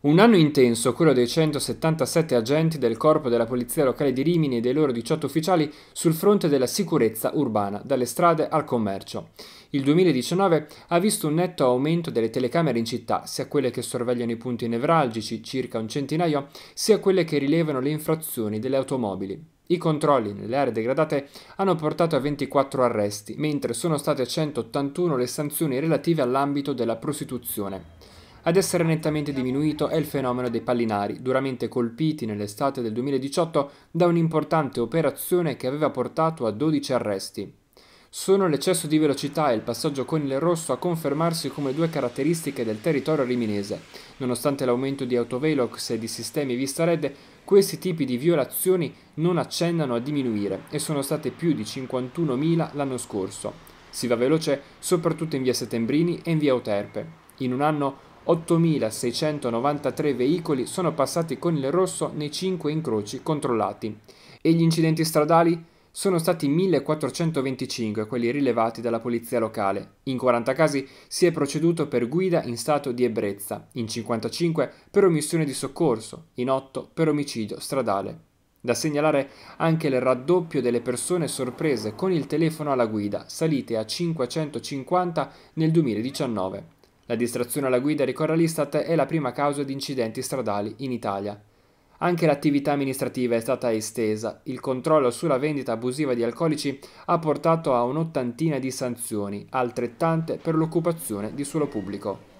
Un anno intenso, quello dei 177 agenti del Corpo della Polizia Locale di Rimini e dei loro 18 ufficiali sul fronte della sicurezza urbana, dalle strade al commercio. Il 2019 ha visto un netto aumento delle telecamere in città, sia quelle che sorvegliano i punti nevralgici, circa un centinaio, sia quelle che rilevano le infrazioni delle automobili. I controlli nelle aree degradate hanno portato a 24 arresti, mentre sono state 181 le sanzioni relative all'ambito della prostituzione. Ad essere nettamente diminuito è il fenomeno dei pallinari, duramente colpiti nell'estate del 2018 da un'importante operazione che aveva portato a 12 arresti. Sono l'eccesso di velocità e il passaggio con il rosso a confermarsi come due caratteristiche del territorio riminese. Nonostante l'aumento di autovelox e di sistemi vista red, questi tipi di violazioni non accennano a diminuire e sono state più di 51.000 l'anno scorso. Si va veloce soprattutto in via Settembrini e in via Uterpe. In un anno 8.693 veicoli sono passati con il rosso nei 5 incroci controllati e gli incidenti stradali sono stati 1425 quelli rilevati dalla polizia locale. In 40 casi si è proceduto per guida in stato di ebbrezza, in 55 per omissione di soccorso, in 8 per omicidio stradale. Da segnalare anche il raddoppio delle persone sorprese con il telefono alla guida, salite a 550 nel 2019. La distrazione alla guida, ricorda l'Istat, è la prima causa di incidenti stradali in Italia. Anche l'attività amministrativa è stata estesa. Il controllo sulla vendita abusiva di alcolici ha portato a un'ottantina di sanzioni, altrettante per l'occupazione di suolo pubblico.